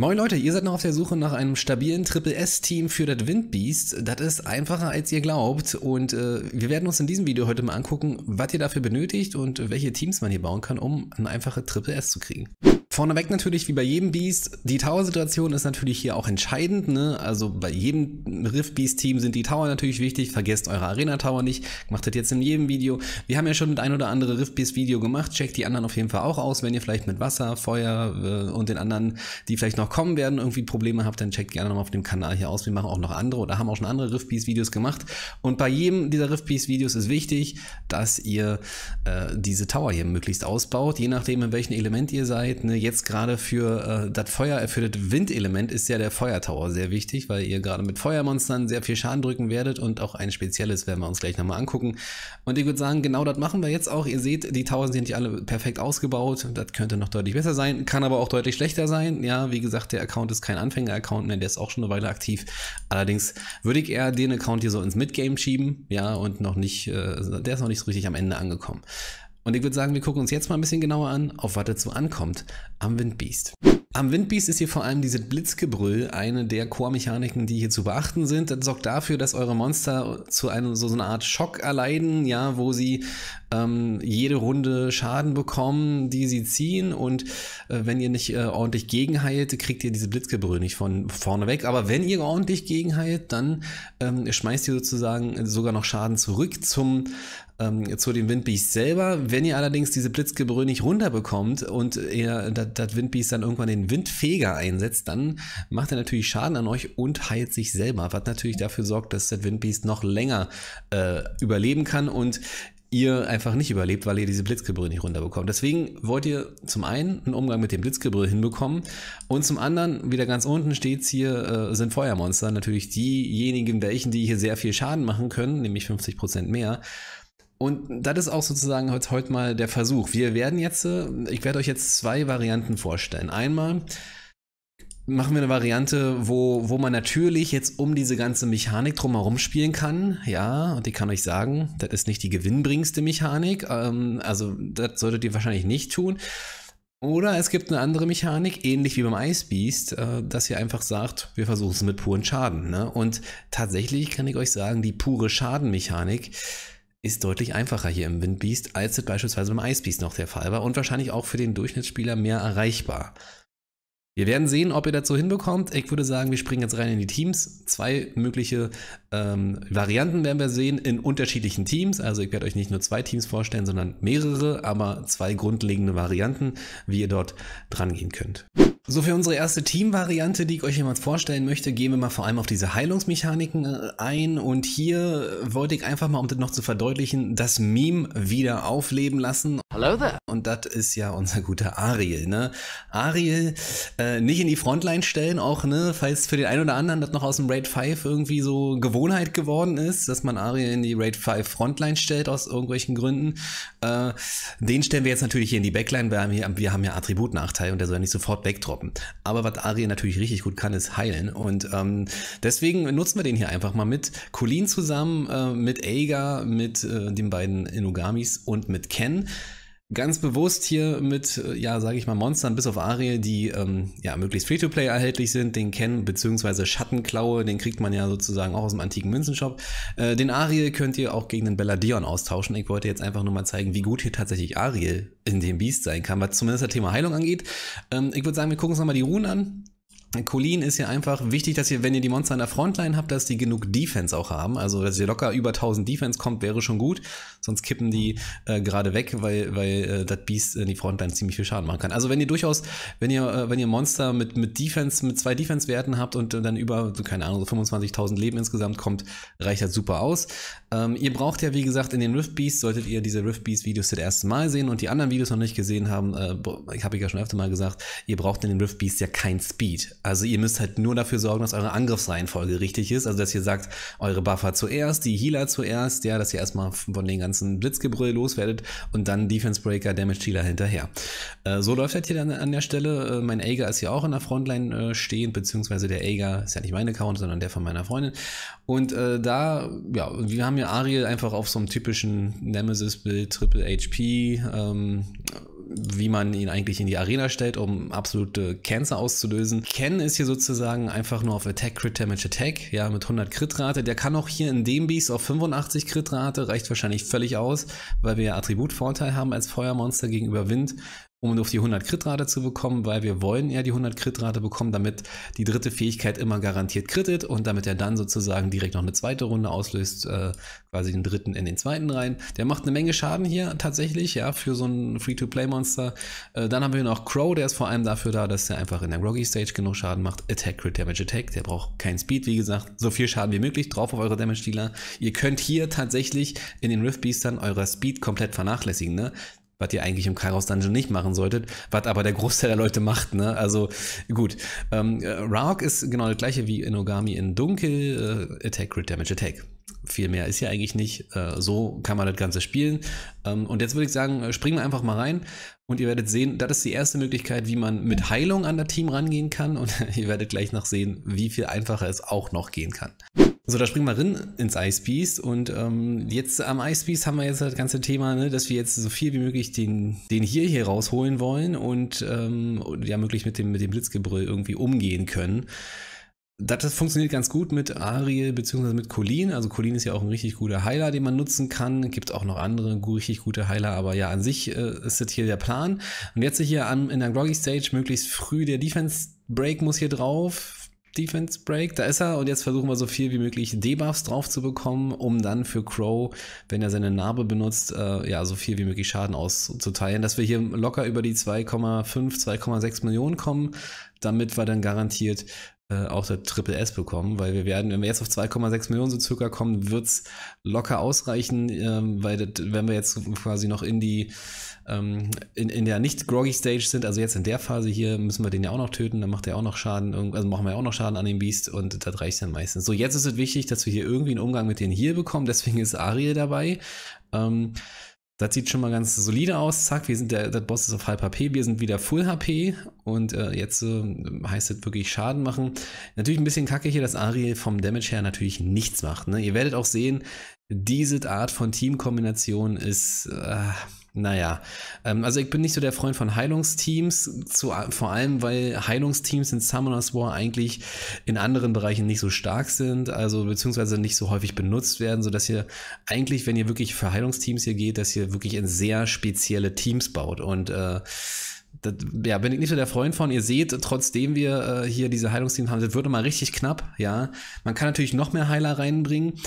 Moin Leute, ihr seid noch auf der Suche nach einem stabilen Triple S-Team für das Windbeast. Das ist einfacher als ihr glaubt und äh, wir werden uns in diesem Video heute mal angucken, was ihr dafür benötigt und welche Teams man hier bauen kann, um eine einfache Triple S zu kriegen. Vorneweg natürlich, wie bei jedem Beast, die Tower-Situation ist natürlich hier auch entscheidend. Ne? Also bei jedem Rift Beast-Team sind die Tower natürlich wichtig. Vergesst eure Arena-Tower nicht. Macht das jetzt in jedem Video. Wir haben ja schon mit ein oder andere Rift Beast-Video gemacht. Checkt die anderen auf jeden Fall auch aus. Wenn ihr vielleicht mit Wasser, Feuer äh, und den anderen, die vielleicht noch kommen werden, irgendwie Probleme habt, dann checkt gerne nochmal auf dem Kanal hier aus. Wir machen auch noch andere oder haben auch schon andere Rift Beast-Videos gemacht. Und bei jedem dieser Rift Beast-Videos ist wichtig, dass ihr äh, diese Tower hier möglichst ausbaut. Je nachdem, in welchem Element ihr seid. Ne? jetzt gerade für äh, das Feuer, äh, für das Windelement ist ja der Feuertower sehr wichtig, weil ihr gerade mit Feuermonstern sehr viel Schaden drücken werdet und auch ein spezielles werden wir uns gleich nochmal angucken. Und ich würde sagen, genau das machen wir jetzt auch. Ihr seht, die Tower sind nicht alle perfekt ausgebaut. Das könnte noch deutlich besser sein, kann aber auch deutlich schlechter sein. Ja, wie gesagt, der Account ist kein Anfänger-Account mehr, der ist auch schon eine Weile aktiv. Allerdings würde ich eher den Account hier so ins Midgame schieben, ja, und noch nicht, äh, der ist noch nicht so richtig am Ende angekommen. Und ich würde sagen, wir gucken uns jetzt mal ein bisschen genauer an, auf was dazu ankommt am Windbeast. Am Windbeast ist hier vor allem dieses Blitzgebrüll eine der Chormechaniken, die hier zu beachten sind. Das sorgt dafür, dass eure Monster zu einem, so, so einer Art Schock erleiden, ja, wo sie ähm, jede Runde Schaden bekommen, die sie ziehen. Und äh, wenn ihr nicht äh, ordentlich gegenheilt, kriegt ihr diese Blitzgebrüll nicht von vorne weg. Aber wenn ihr ordentlich gegenheilt, dann ähm, schmeißt ihr sozusagen sogar noch Schaden zurück zum ähm, zu dem Windbeast selber. Wenn ihr allerdings diese Blitzgebrühe nicht runterbekommt und ihr das Windbeast dann irgendwann den Windfeger einsetzt, dann macht er natürlich Schaden an euch und heilt sich selber, was natürlich dafür sorgt, dass das Windbeast noch länger äh, überleben kann und ihr einfach nicht überlebt, weil ihr diese Blitzgebrühe nicht runterbekommt. Deswegen wollt ihr zum einen einen Umgang mit dem Blitzgebrühe hinbekommen und zum anderen, wieder ganz unten steht hier, äh, sind Feuermonster natürlich diejenigen, welchen, die hier sehr viel Schaden machen können, nämlich 50% mehr. Und das ist auch sozusagen heute, heute mal der Versuch. Wir werden jetzt, äh, ich werde euch jetzt zwei Varianten vorstellen. Einmal machen wir eine Variante, wo, wo man natürlich jetzt um diese ganze Mechanik drumherum spielen kann. Ja, und ich kann euch sagen, das ist nicht die gewinnbringendste Mechanik. Ähm, also das solltet ihr wahrscheinlich nicht tun. Oder es gibt eine andere Mechanik, ähnlich wie beim Ice Beast, äh, dass ihr einfach sagt, wir versuchen es mit puren Schaden. Ne? Und tatsächlich kann ich euch sagen, die pure Schadenmechanik, äh, ist deutlich einfacher hier im Windbeast, als das beispielsweise beim Icebeast noch der Fall war und wahrscheinlich auch für den Durchschnittsspieler mehr erreichbar. Wir werden sehen, ob ihr dazu hinbekommt. Ich würde sagen, wir springen jetzt rein in die Teams. Zwei mögliche ähm, Varianten werden wir sehen in unterschiedlichen Teams. Also ich werde euch nicht nur zwei Teams vorstellen, sondern mehrere, aber zwei grundlegende Varianten, wie ihr dort dran gehen könnt. So, für unsere erste Team-Variante, die ich euch jemals vorstellen möchte, gehen wir mal vor allem auf diese Heilungsmechaniken äh, ein. Und hier äh, wollte ich einfach mal, um das noch zu verdeutlichen, das Meme wieder aufleben lassen. Hello there. Und das ist ja unser guter Ariel, ne? Ariel äh, nicht in die Frontline stellen, auch, ne? Falls für den einen oder anderen das noch aus dem Raid 5 irgendwie so Gewohnheit geworden ist, dass man Ariel in die Raid 5 Frontline stellt, aus irgendwelchen Gründen. Äh, den stellen wir jetzt natürlich hier in die Backline, weil wir, haben ja Attributnachteil und der soll ja nicht sofort wegdrücken kloppen. Aber was Ari natürlich richtig gut kann, ist heilen. Und ähm, deswegen nutzen wir den hier einfach mal mit Colleen zusammen, äh, mit Eiga, mit äh, den beiden Inogamis und mit Ken ganz bewusst hier mit, äh, ja, sage ich mal, Monstern bis auf Arie, die ähm, ja möglichst Free-to-Play erhältlich sind. Den Ken beziehungsweise Schattenklaue, den kriegt man ja sozusagen auch aus dem antiken Münzenshop. Äh, den Ariel könnt ihr auch gegen den Belladion austauschen. Ich wollte jetzt einfach nur mal zeigen, wie gut hier tatsächlich Ariel in dem Beast sein kann, was zumindest das Thema Heilung angeht. Ähm, ich würde sagen, wir gucken uns nochmal die Runen an. Colin ist ja einfach wichtig, dass ihr, wenn ihr die Monster an der Frontline habt, dass die genug Defense auch haben. Also, dass ihr locker über 1000 Defense kommt, wäre schon gut. Sonst kippen die äh, gerade weg, weil, weil äh, das Beast in die Frontline ziemlich viel Schaden machen kann. Also, wenn ihr durchaus, wenn ihr, äh, wenn ihr Monster mit, mit Defense, mit zwei Defense-Werten habt und dann über, so, keine Ahnung, so 25.000 Leben insgesamt kommt, reicht das super aus. Ähm, ihr braucht ja, wie gesagt, in den Rift Beasts, solltet ihr diese Rift Beast Videos das erste Mal sehen und die anderen Videos noch nicht gesehen haben, äh, habe ich ja schon öfter mal gesagt, ihr braucht in den Rift Beasts ja kein Speed. Also ihr müsst halt nur dafür sorgen, dass eure Angriffsreihenfolge richtig ist. Also dass ihr sagt, eure Buffer zuerst, die Healer zuerst, ja, dass ihr erstmal von den ganzen Blitzgebrüll loswerdet und dann Defense Breaker, Damage Healer hinterher. Äh, so läuft das hier dann an der Stelle. Äh, mein Ager ist hier auch in der Frontline äh, stehend, beziehungsweise der Ager ist ja nicht mein Account, sondern der von meiner Freundin. Und äh, da, ja, wir haben ja Ariel einfach auf so einem typischen Nemesis-Bild, Triple HP, ähm, wie man ihn eigentlich in die Arena stellt, um absolute Cancer auszulösen. Ken ist hier sozusagen einfach nur auf Attack, Crit Damage, Attack, ja, mit 100 Crit-Rate. Der kann auch hier in dem Beast auf 85 Crit-Rate, reicht wahrscheinlich völlig aus, weil wir Attributvorteil haben als Feuermonster gegenüber Wind um auf die 100 Crit-Rate zu bekommen, weil wir wollen ja die 100 Crit-Rate bekommen, damit die dritte Fähigkeit immer garantiert crittet und damit er dann sozusagen direkt noch eine zweite Runde auslöst, äh, quasi den dritten in den zweiten rein. Der macht eine Menge Schaden hier tatsächlich, ja, für so ein Free-to-Play-Monster. Äh, dann haben wir noch Crow, der ist vor allem dafür da, dass er einfach in der Groggy-Stage genug Schaden macht. Attack, Crit, Damage, Attack, der braucht keinen Speed, wie gesagt, so viel Schaden wie möglich drauf auf eure Damage-Dealer. Ihr könnt hier tatsächlich in den Rift-Beastern eurer Speed komplett vernachlässigen, ne? was ihr eigentlich im Kairos Dungeon nicht machen solltet, was aber der Großteil der Leute macht, ne? Also gut. Ähm, äh, Raok ist genau das gleiche wie Inogami in Dunkel, äh, Attack, Crit Damage, Attack. Viel mehr ist hier eigentlich nicht. Äh, so kann man das Ganze spielen. Ähm, und jetzt würde ich sagen, äh, springen wir einfach mal rein und ihr werdet sehen, das ist die erste Möglichkeit, wie man mit Heilung an das Team rangehen kann. Und ihr werdet gleich noch sehen, wie viel einfacher es auch noch gehen kann. So, da springen wir rein ins Icebeast und ähm, jetzt am Icebeast haben wir jetzt das ganze Thema, ne, dass wir jetzt so viel wie möglich den, den hier hier rausholen wollen und, ähm, ja möglich mit dem, mit dem Blitzgebrüll irgendwie umgehen können. Das funktioniert ganz gut mit Ariel bzw. mit Colin. Also Colin ist ja auch ein richtig guter Heiler, den man nutzen kann. Gibt auch noch andere richtig gute Heiler, aber ja, an sich äh, ist das hier der Plan. Und jetzt hier an, in der Groggy Stage möglichst früh der Defense Break muss hier drauf Defense Break, da ist er und jetzt versuchen wir so viel wie möglich Debuffs drauf zu bekommen, um dann für Crow, wenn er seine Narbe benutzt, äh, ja, so viel wie möglich Schaden auszuteilen, dass wir hier locker über die 2,5, 2,6 Millionen kommen, damit wir dann garantiert äh, auch der Triple S bekommen, weil wir werden, wenn wir jetzt auf 2,6 Millionen so circa kommen, wird es locker ausreichen, ähm, weil das, wenn wir jetzt quasi noch in die ähm, in, in der Nicht-Groggy-Stage sind. Also jetzt in der Phase hier müssen wir den ja auch noch töten, dann macht er auch noch Schaden, also machen wir auch noch Schaden an dem Biest und das reicht dann meistens. So, jetzt ist es wichtig, dass wir hier irgendwie einen Umgang mit denen hier bekommen, deswegen ist Ariel dabei. Ähm, das sieht schon mal ganz solide aus. Zack, wir sind der, der Boss ist auf halb HP, wir sind wieder Full HP und äh, jetzt äh, heißt es wirklich Schaden machen. Natürlich ein bisschen kacke hier, dass Ariel vom Damage her natürlich nichts macht. Ne? Ihr werdet auch sehen, diese Art von Teamkombination ist. Äh, naja, ähm, also ich bin nicht so der Freund von Heilungsteams, zu, vor allem weil Heilungsteams in Summoners War eigentlich in anderen Bereichen nicht so stark sind, also beziehungsweise nicht so häufig benutzt werden, sodass ihr eigentlich, wenn ihr wirklich für Heilungsteams hier geht, dass ihr wirklich in sehr spezielle Teams baut. Und äh, das, ja, bin ich nicht so der Freund von. Ihr seht, trotzdem wir äh, hier diese Heilungsteams haben, das wird immer richtig knapp, ja. Man kann natürlich noch mehr Heiler reinbringen,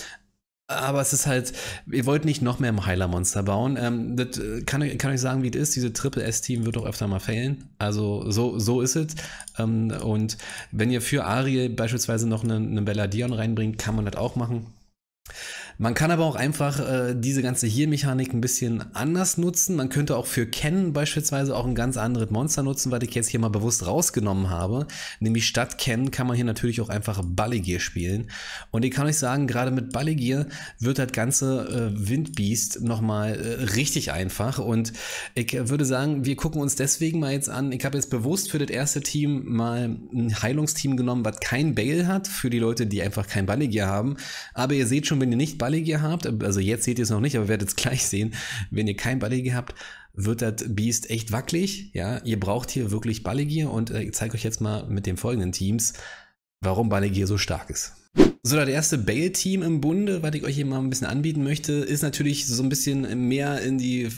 aber es ist halt, ihr wollt nicht noch mehr im Heiler-Monster bauen. Ähm, das äh, kann, kann ich sagen, wie es ist. Diese Triple-S-Team wird auch öfter mal fehlen. Also so, so ist es. Ähm, und wenn ihr für Ariel beispielsweise noch einen eine Belladion reinbringt, kann man das auch machen. Man kann aber auch einfach äh, diese ganze heal mechanik ein bisschen anders nutzen. Man könnte auch für Ken beispielsweise auch ein ganz anderes Monster nutzen, weil ich jetzt hier mal bewusst rausgenommen habe. Nämlich statt Ken kann man hier natürlich auch einfach Balligier spielen. Und ich kann euch sagen, gerade mit Balligier wird das ganze äh, Windbeast nochmal äh, richtig einfach. Und ich würde sagen, wir gucken uns deswegen mal jetzt an. Ich habe jetzt bewusst für das erste Team mal ein Heilungsteam genommen, was kein Bale hat, für die Leute, die einfach kein Balligier haben. Aber ihr seht schon, wenn ihr nicht Balligier habt, also jetzt seht ihr es noch nicht, aber werdet es gleich sehen, wenn ihr kein Balligier habt, wird das Beast echt wackelig. Ja, ihr braucht hier wirklich Balligier und äh, ich zeige euch jetzt mal mit den folgenden Teams, warum Balligier so stark ist. So, das erste Bale-Team im Bunde, was ich euch hier mal ein bisschen anbieten möchte, ist natürlich so ein bisschen mehr in die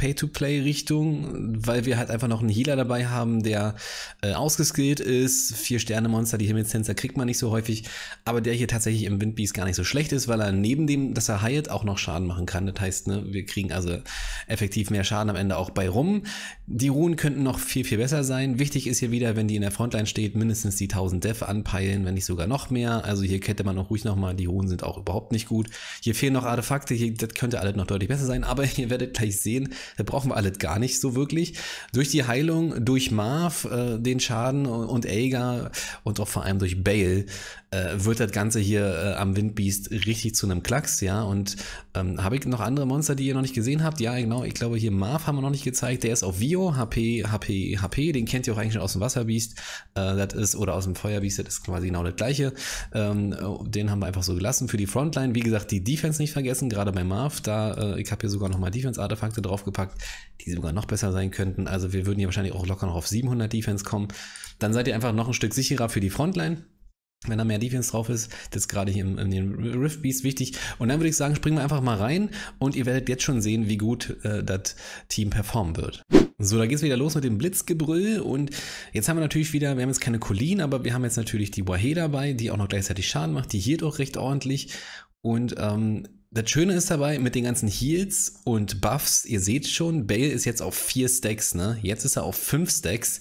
Pay-to-Play-Richtung, weil wir halt einfach noch einen Healer dabei haben, der äh, ausgeskillt ist. Vier-Sterne-Monster, die Himmelstänzer kriegt man nicht so häufig, aber der hier tatsächlich im Windbeast gar nicht so schlecht ist, weil er neben dem, dass er heilt, auch noch Schaden machen kann. Das heißt, ne, wir kriegen also effektiv mehr Schaden am Ende auch bei rum. Die Runen könnten noch viel, viel besser sein. Wichtig ist hier wieder, wenn die in der Frontline steht, mindestens die 1000 Def anpeilen, wenn nicht sogar noch mehr. Also hier hätte man noch ruhig nochmal, die Runen sind auch überhaupt nicht gut. Hier fehlen noch Artefakte, hier, das könnte alles noch deutlich besser sein, aber ihr werdet gleich sehen, da brauchen wir alles gar nicht so wirklich. Durch die Heilung, durch Marv, äh, den Schaden äh, und Aegar und auch vor allem durch Bale äh, wird das Ganze hier äh, am Windbeast richtig zu einem Klacks, ja. Und ähm, habe ich noch andere Monster, die ihr noch nicht gesehen habt? Ja, genau. Ich glaube, hier Marv haben wir noch nicht gezeigt. Der ist auf Vio, HP, HP, HP. Den kennt ihr auch eigentlich schon aus dem Wasserbeast. Äh, das ist, oder aus dem Feuerbeast, Das ist quasi genau das gleiche. Ähm, äh, den haben wir einfach so gelassen. Für die Frontline, wie gesagt, die Defense nicht vergessen. Gerade bei Marv, da, äh, ich habe hier sogar nochmal Defense-Artefakte draufgepackt, die sogar noch besser sein könnten. Also wir würden hier wahrscheinlich auch locker noch auf 700 Defense kommen. Dann seid ihr einfach noch ein Stück sicherer für die Frontline wenn da mehr Defense drauf ist, das ist gerade hier in, den Rift Beast wichtig. Und dann würde ich sagen, springen wir einfach mal rein und ihr werdet jetzt schon sehen, wie gut äh, das Team performen wird. So, da geht es wieder los mit dem Blitzgebrüll und jetzt haben wir natürlich wieder, wir haben jetzt keine Colleen, aber wir haben jetzt natürlich die Wahe dabei, die auch noch gleichzeitig Schaden macht, die hielt auch recht ordentlich und ähm, das Schöne ist dabei, mit den ganzen Heals und Buffs, ihr seht schon, Bale ist jetzt auf 4 Stacks, ne? Jetzt ist er auf 5 Stacks.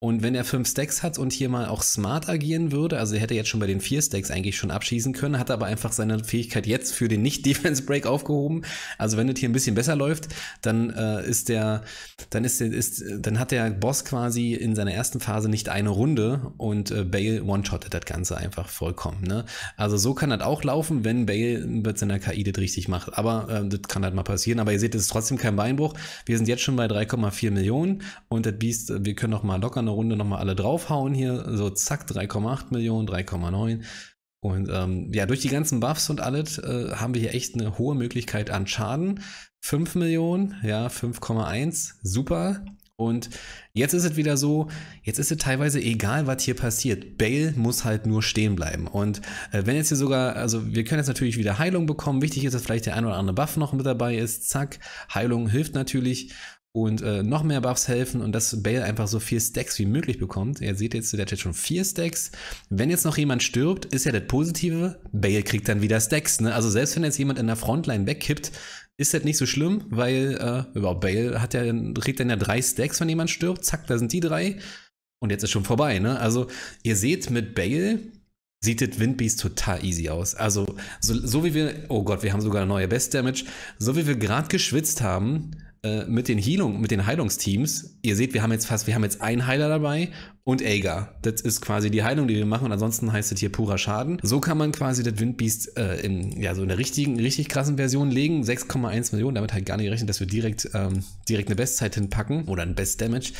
Und wenn er fünf Stacks hat und hier mal auch smart agieren würde, also er hätte jetzt schon bei den vier Stacks eigentlich schon abschießen können, hat aber einfach seine Fähigkeit jetzt für den Nicht-Defense-Break aufgehoben. Also wenn das hier ein bisschen besser läuft, dann äh, ist der, dann ist der, ist, dann hat der Boss quasi in seiner ersten Phase nicht eine Runde und äh, Bale one-shottet das Ganze einfach vollkommen. Ne? Also so kann das auch laufen, wenn Bale mit seiner KI das richtig macht. Aber äh, das kann halt mal passieren. Aber ihr seht, es ist trotzdem kein Beinbruch. Wir sind jetzt schon bei 3,4 Millionen und das Beast, wir können noch mal lockern eine Runde nochmal alle draufhauen hier. So zack, 3,8 Millionen, 3,9. Und ähm, ja, durch die ganzen Buffs und alles äh, haben wir hier echt eine hohe Möglichkeit an Schaden. 5 Millionen, ja, 5,1, super. Und jetzt ist es wieder so, jetzt ist es teilweise egal, was hier passiert. Bale muss halt nur stehen bleiben. Und äh, wenn jetzt hier sogar, also wir können jetzt natürlich wieder Heilung bekommen. Wichtig ist, dass vielleicht der ein oder andere Buff noch mit dabei ist. Zack, Heilung hilft natürlich und äh, noch mehr Buffs helfen und dass Bale einfach so viel Stacks wie möglich bekommt. Ihr seht jetzt, der hat jetzt schon vier Stacks. Wenn jetzt noch jemand stirbt, ist ja das Positive, Bale kriegt dann wieder Stacks. Ne? Also selbst wenn jetzt jemand in der Frontline wegkippt, ist das nicht so schlimm, weil äh, überhaupt Bale hat ja, kriegt dann ja drei Stacks, wenn jemand stirbt. Zack, da sind die drei. Und jetzt ist schon vorbei. Ne? Also ihr seht mit Bale, sieht das Windbeast total easy aus. Also, so, so, wie wir, oh Gott, wir haben sogar neue Best Damage, so wie wir gerade geschwitzt haben, äh, mit den Heilung, mit den Heilungsteams. Ihr seht, wir haben jetzt fast, wir haben jetzt einen Heiler dabei und Aeger. Das ist quasi die Heilung, die wir machen. Und ansonsten heißt es hier purer Schaden. So kann man quasi das Windbeast äh, in ja, so einer richtigen, richtig krassen Version legen. 6,1 Millionen, damit halt gar nicht gerechnet, dass wir direkt, ähm, direkt eine Bestzeit hinpacken oder ein Best Damage.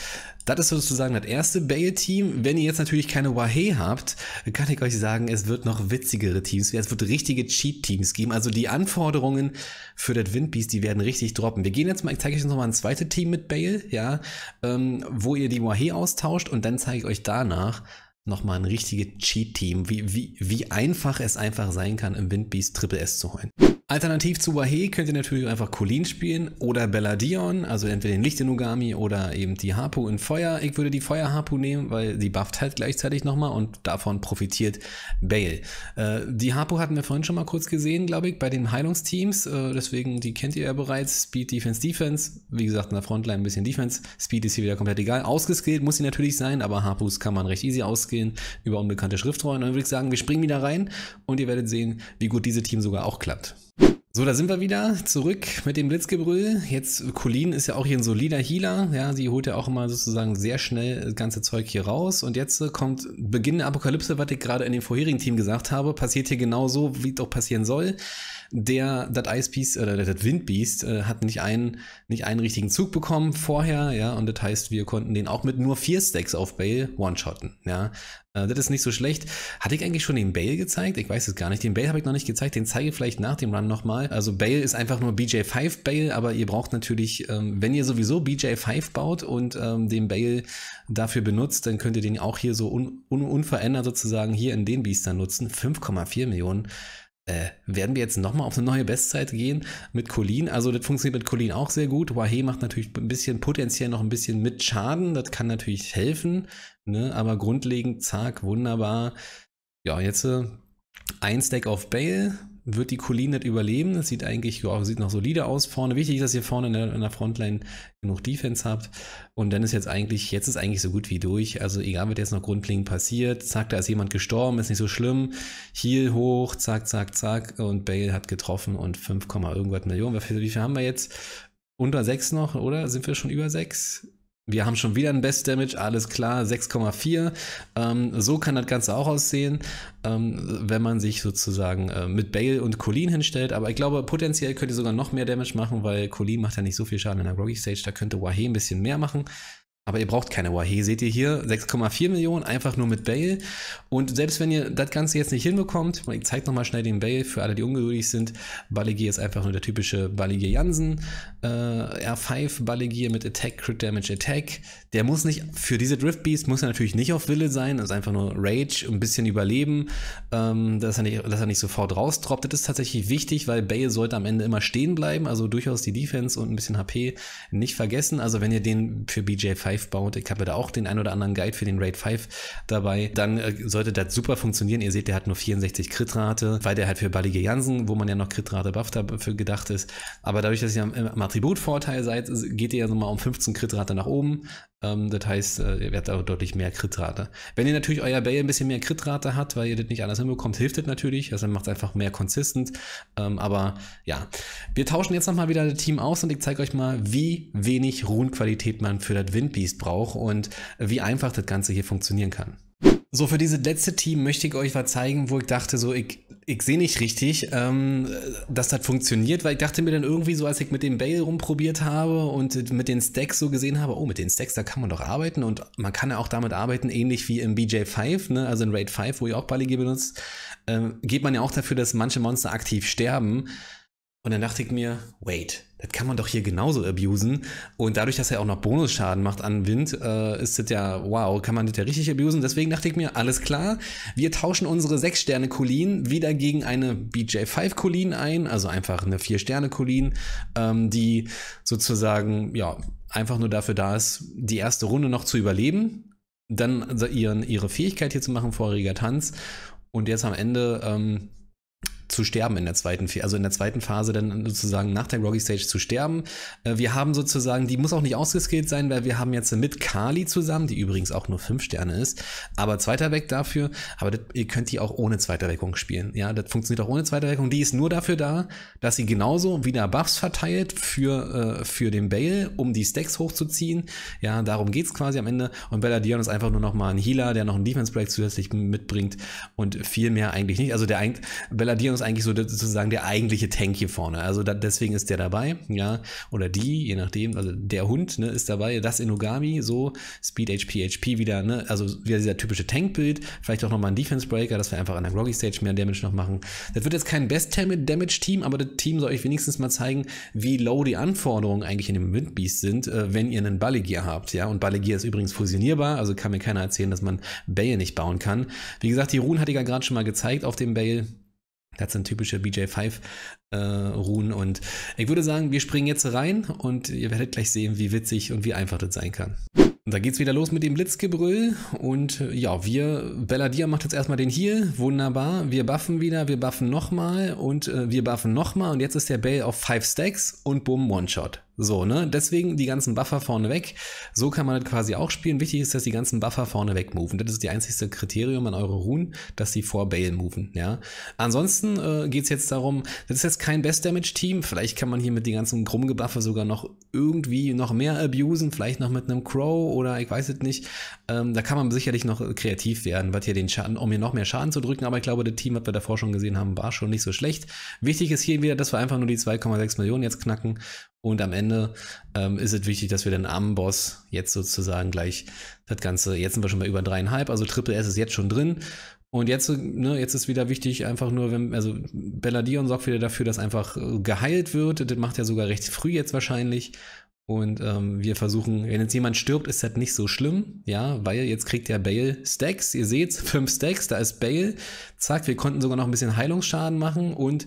Das ist sozusagen das erste Bale-Team. Wenn ihr jetzt natürlich keine Wahei habt, kann ich euch sagen, es wird noch witzigere Teams. Es wird richtige Cheat-Teams geben. Also die Anforderungen für das Windbeast, die werden richtig droppen. Wir gehen jetzt mal, ich zeige euch nochmal ein zweites Team mit Bale, ja, ähm, wo ihr die Wahei austauscht und dann zeige zeige euch danach nochmal ein richtiges Cheat-Team, wie, wie, wie einfach es einfach sein kann, im Windbeast Triple S zu holen. Alternativ zu Wahe könnt ihr natürlich einfach Colin spielen oder Belladion, also entweder den Lichtinogami oder eben die Harpu in Feuer. Ich würde die Feuerharpu nehmen, weil die bufft halt gleichzeitig nochmal und davon profitiert Bale. Äh, die Harpu hatten wir vorhin schon mal kurz gesehen, glaube ich, bei den Heilungsteams. Äh, deswegen, die kennt ihr ja bereits. Speed, Defense, Defense. Wie gesagt, in der Frontline ein bisschen Defense. Speed ist hier wieder komplett egal. Ausgeskillt muss sie natürlich sein, aber Harpus kann man recht easy ausskillen über unbekannte Schriftrollen. Und dann würde ich sagen, wir springen wieder rein und ihr werdet sehen, wie gut diese Team sogar auch klappt. So, da sind wir wieder zurück mit dem Blitzgebrüll. Jetzt, Colin ist ja auch hier ein solider Healer. Ja, sie holt ja auch immer sozusagen sehr schnell das ganze Zeug hier raus. Und jetzt äh, kommt Beginn der Apokalypse, was ich gerade in dem vorherigen Team gesagt habe, passiert hier genauso, wie es auch passieren soll der, das Ice Beast oder äh, das Wind Beast äh, hat nicht einen, nicht einen richtigen Zug bekommen vorher, ja, und das heißt, wir konnten den auch mit nur vier Stacks auf Bale one-shotten, ja. Äh, das ist nicht so schlecht. Hatte ich eigentlich schon den Bale gezeigt? Ich weiß es gar nicht. Den Bale habe ich noch nicht gezeigt, den zeige ich vielleicht nach dem Run nochmal. Also Bale ist einfach nur BJ5 Bale, aber ihr braucht natürlich, ähm, wenn ihr sowieso BJ5 baut und ähm, den Bale dafür benutzt, dann könnt ihr den auch hier so un un unverändert sozusagen hier in den Biestern nutzen. 5,4 Millionen äh, werden wir jetzt nochmal auf eine neue Bestzeit gehen mit Colin. Also das funktioniert mit Colin auch sehr gut. Wahe macht natürlich ein bisschen potenziell noch ein bisschen mit Schaden. Das kann natürlich helfen. Ne? Aber grundlegend, zack, wunderbar. Ja, jetzt äh, ein Stack auf Bale wird die Colleen nicht überleben. Das sieht eigentlich ja, sieht noch solide aus vorne. Wichtig ist, dass ihr vorne in der, in der, Frontline genug Defense habt. Und dann ist jetzt eigentlich, jetzt ist eigentlich so gut wie durch. Also egal, was jetzt noch grundlegend passiert. Zack, da ist jemand gestorben, ist nicht so schlimm. Heel hoch, zack, zack, zack. Und Bale hat getroffen und 5, irgendwas Millionen. Wie viel, wie viel haben wir jetzt? Unter 6 noch, oder? Sind wir schon über 6? Wir haben schon wieder ein Best Damage, alles klar, 6,4. Ähm, so kann das Ganze auch aussehen, ähm, wenn man sich sozusagen äh, mit Bale und Colleen hinstellt. Aber ich glaube, potenziell könnt ihr sogar noch mehr Damage machen, weil Colleen macht ja nicht so viel Schaden in der Rocky Stage. Da könnte Wahe ein bisschen mehr machen. Aber ihr braucht keine Wahee, seht ihr hier. 6,4 Millionen, einfach nur mit Bail. Und selbst wenn ihr das Ganze jetzt nicht hinbekommt, ich zeige nochmal schnell den Bail für alle, die ungeduldig sind. Ballegier ist einfach nur der typische Ballegier Jansen. Äh, R5 Ballegier mit Attack, Crit Damage, Attack. Der muss nicht, für diese Drift Beast muss er natürlich nicht auf Wille sein, Das ist einfach nur Rage, ein bisschen überleben, ähm, dass, er nicht, dass er nicht sofort rausdroppt. Das ist tatsächlich wichtig, weil Bail sollte am Ende immer stehen bleiben, also durchaus die Defense und ein bisschen HP nicht vergessen. Also wenn ihr den für BJ5 5 baut. Ich habe da auch den ein oder anderen Guide für den Raid 5 dabei. Dann äh, sollte das super funktionieren. Ihr seht, der hat nur 64 Crit-Rate, weil der halt für Ballige Jansen, wo man ja noch Crit-Rate buff dafür gedacht ist. Aber dadurch, dass ihr am, Attributvorteil seid, geht ihr ja nochmal um 15 Crit-Rate nach oben. Ähm, das heißt, äh, ihr werdet auch deutlich mehr Kritrate. Wenn ihr natürlich euer Bay ein bisschen mehr Kritrate hat, weil ihr das nicht anders hinbekommt, hilft das natürlich. Also macht es einfach mehr konsistent. Ähm, aber ja, wir tauschen jetzt nochmal wieder das Team aus und ich zeige euch mal, wie wenig Runenqualität man für das Windbeast braucht und wie einfach das Ganze hier funktionieren kann. So, für dieses letzte Team möchte ich euch was zeigen, wo ich dachte, so, ich ich sehe nicht richtig, ähm, dass das funktioniert, weil ich dachte mir dann irgendwie so, als ich mit dem Bale rumprobiert habe und mit den Stacks so gesehen habe, oh, mit den Stacks, da kann man doch arbeiten und man kann ja auch damit arbeiten, ähnlich wie im BJ5, ne? also in Raid 5, wo ihr auch Balligi benutzt, ähm, geht man ja auch dafür, dass manche Monster aktiv sterben. Und dann dachte ich mir, wait, das kann man doch hier genauso abusen. Und dadurch, dass er auch noch Bonusschaden macht an Wind, äh, ist das ja, wow, kann man das ja richtig abusen. Deswegen dachte ich mir, alles klar, wir tauschen unsere 6-Sterne-Colin wieder gegen eine BJ5-Colin ein, also einfach eine 4-Sterne-Colin, ähm, die sozusagen, ja, einfach nur dafür da ist, die erste Runde noch zu überleben, dann ihren, ihre Fähigkeit hier zu machen, vorheriger Tanz. Und jetzt am Ende, ähm, zu sterben in der zweiten, also in der zweiten Phase dann sozusagen nach der Rocky Stage zu sterben. Äh, wir haben sozusagen, die muss auch nicht ausgeskillt sein, weil wir haben jetzt mit Kali zusammen, die übrigens auch nur fünf Sterne ist, aber zweiter Weg dafür, aber das, ihr könnt die auch ohne zweite Weckung spielen. Ja, das funktioniert auch ohne zweite Weckung. Die ist nur dafür da, dass sie genauso wieder Buffs verteilt für, äh, für den Bale, um die Stacks hochzuziehen. Ja, darum geht es quasi am Ende. Und Bella Dion ist einfach nur nochmal ein Healer, der noch einen Defense Break zusätzlich mitbringt und viel mehr eigentlich nicht. Also der Bella Dion ist eigentlich so sozusagen der eigentliche Tank hier vorne. Also da, deswegen ist der dabei, ja, oder die, je nachdem. Also der Hund ne, ist dabei, das Inogami, so Speed HP HP wieder, ne, also wieder dieser typische Tank-Bild, Vielleicht auch nochmal ein Defense Breaker, dass wir einfach an der Groggy Stage mehr Damage noch machen. Das wird jetzt kein Best Damage Team, aber das Team soll euch wenigstens mal zeigen, wie low die Anforderungen eigentlich in dem Windbeast sind, äh, wenn ihr einen Ballegier habt, ja. Und Ballegier ist übrigens fusionierbar, also kann mir keiner erzählen, dass man Bale nicht bauen kann. Wie gesagt, die Rune hatte ich ja gerade schon mal gezeigt auf dem Bale. Das sind typische BJ5-Ruhen. Äh, und ich würde sagen, wir springen jetzt rein und ihr werdet gleich sehen, wie witzig und wie einfach das sein kann. Und da geht's wieder los mit dem Blitzgebrüll. Und äh, ja, wir, Belladia macht jetzt erstmal den Heal. Wunderbar. Wir buffen wieder, wir buffen nochmal und äh, wir buffen nochmal. Und jetzt ist der Bell auf 5 Stacks und bumm, One-Shot. So, ne? Deswegen die ganzen Buffer vorne weg. So kann man das quasi auch spielen. Wichtig ist, dass die ganzen Buffer vorne weg moven. Das ist die einzigste Kriterium an eure Runen, dass sie vor Bale moven, ja. Ansonsten äh, geht es jetzt darum, das ist jetzt kein Best-Damage-Team. Vielleicht kann man hier mit den ganzen Grummgebuffe sogar noch irgendwie noch mehr abusen. Vielleicht noch mit einem Crow oder ich weiß es nicht. Ähm, da kann man sicherlich noch kreativ werden, was hier den Schaden, um hier noch mehr Schaden zu drücken. Aber ich glaube, das Team, was wir davor schon gesehen haben, war schon nicht so schlecht. Wichtig ist hier wieder, dass wir einfach nur die 2,6 Millionen jetzt knacken und am Ende ähm, ist es wichtig, dass wir dann am Boss jetzt sozusagen gleich das Ganze, jetzt sind wir schon bei über dreieinhalb, also Triple S ist jetzt schon drin. Und jetzt, ne, jetzt ist wieder wichtig, einfach nur, wenn, also Belladion sorgt wieder dafür, dass einfach äh, geheilt wird. Das macht er sogar recht früh jetzt wahrscheinlich. Und ähm, wir versuchen, wenn jetzt jemand stirbt, ist das nicht so schlimm, ja, weil jetzt kriegt der Bale Stacks. Ihr seht, fünf Stacks, da ist Bale. Zack, wir konnten sogar noch ein bisschen Heilungsschaden machen und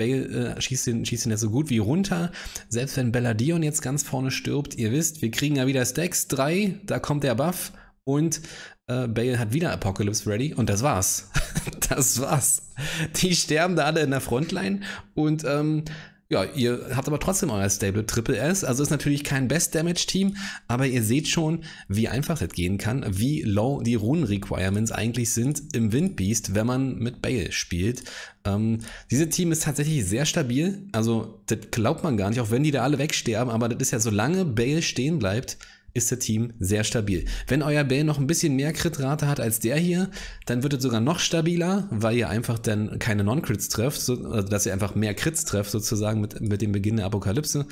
Bale äh, schießt, ihn, schießt den jetzt so gut wie runter. Selbst wenn Belladion jetzt ganz vorne stirbt, ihr wisst, wir kriegen ja wieder Stacks Drei, da kommt der Buff und äh, Bale hat wieder Apocalypse Ready und das war's. das war's. Die sterben da alle in der Frontline und ähm, ja, ihr habt aber trotzdem euer Stable Triple S, also ist natürlich kein Best Damage Team, aber ihr seht schon, wie einfach das gehen kann, wie low die Runen Requirements eigentlich sind im Windbeast, wenn man mit Bale spielt. Ähm, dieses Team ist tatsächlich sehr stabil, also das glaubt man gar nicht, auch wenn die da alle wegsterben, aber das ist ja, solange Bale stehen bleibt, ist das Team sehr stabil. Wenn euer Bell noch ein bisschen mehr Crit-Rate hat als der hier, dann wird es sogar noch stabiler, weil ihr einfach dann keine Non-Crits trefft, so, also dass ihr einfach mehr Crits trefft sozusagen mit, mit dem Beginn der Apokalypse.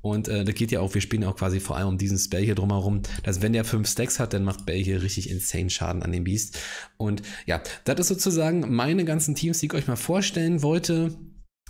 Und äh, da geht ja auch, wir spielen auch quasi vor allem um diesen Spell hier drumherum, dass wenn der fünf Stacks hat, dann macht Bell hier richtig insane Schaden an dem Beast. Und ja, das ist sozusagen meine ganzen Teams, die ich euch mal vorstellen wollte.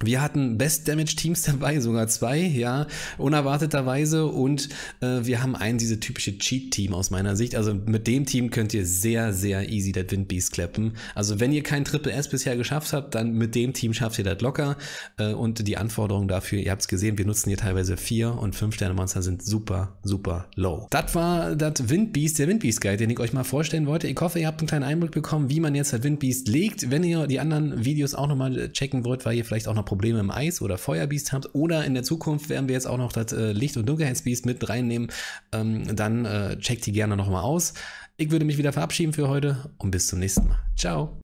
Wir hatten Best Damage Teams dabei, sogar zwei, ja, unerwarteterweise. Und äh, wir haben einen, diese typische Cheat-Team aus meiner Sicht. Also mit dem Team könnt ihr sehr, sehr easy das Windbeast klappen. Also wenn ihr kein Triple S bisher geschafft habt, dann mit dem Team schafft ihr das locker. Äh, und die Anforderungen dafür, ihr habt es gesehen, wir nutzen hier teilweise vier und fünf Sterne Monster sind super, super low. Das war das Windbeast, der Windbeast Guide, den ich euch mal vorstellen wollte. Ich hoffe, ihr habt einen kleinen Einblick bekommen, wie man jetzt das Windbeast legt. Wenn ihr die anderen Videos auch nochmal checken wollt, weil ihr vielleicht auch noch Probleme im Eis oder Feuerbeast habt oder in der Zukunft werden wir jetzt auch noch das äh, Licht- und Dunkelheitsbeast mit reinnehmen, ähm, dann äh, checkt die gerne nochmal aus. Ich würde mich wieder verabschieden für heute und bis zum nächsten Mal. Ciao.